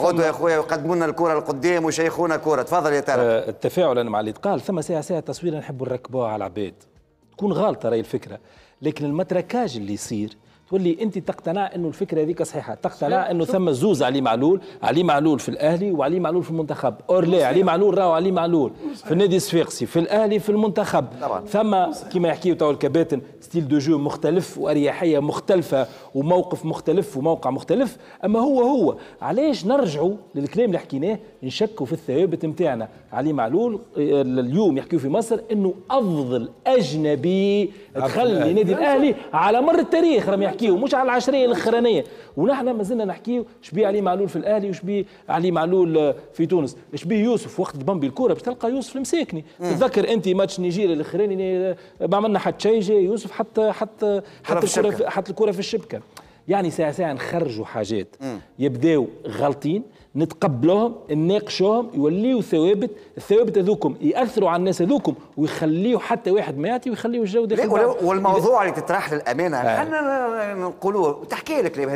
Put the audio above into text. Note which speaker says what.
Speaker 1: غدوه يا اخويا لنا الكره القديم وشيخونا كره تفضل يا ترى آه تفاعلا مع اللي قال ثم ساعه ساعه تصوير نحبوا نركبوها على العباد تكون غالطه راهي الفكره لكن المتركاج اللي يصير تقول لي انت تقتنع انه الفكره هذيك صحيحه تقتنع انه ثم زوز علي معلول علي معلول في الاهلي وعلي معلول في المنتخب اورلي علي معلول راهو علي معلول في النادي الصفاقسي في الاهلي في المنتخب ثم كما يحكيو تو الكباتن ستيل دو جو مختلف واريحيه مختلفه وموقف مختلف وموقع مختلف اما هو هو علاش نرجعوا للكلام اللي حكيناه نشكوا في الثوابت نتاعنا علي معلول آه، اليوم يحكيو في مصر انه افضل اجنبي دخل لنادي الاهلي على مر التاريخ رمي يحكي نحكيو مش على العشريه الاخرانيه ونحن مازلنا نحكيو شبيه علي معلول في الاهلي وشبيه علي معلول آه، في تونس شبيه يوسف وقت بامبي الكوره باش تلقى يوسف المساكني تتذكر انت ماتش نيجيريا الاخراني آه، ما عملنا حتى شيء جاي يوسف حتى حتى حتى الكره حتى الكره في الشبكه يعني ساعه ساعه نخرجوا حاجات يبداو غلطين نتقبلوهم نناقشوهم يوليوا ثوابت الثوابت هذوكم ياثروا على الناس هذوكم ويخليوا حتى واحد ما ياتي ويخليوا الجو داخل والموضوع اللي تطرح للامانه آه. احنا نقولوا تحكي لك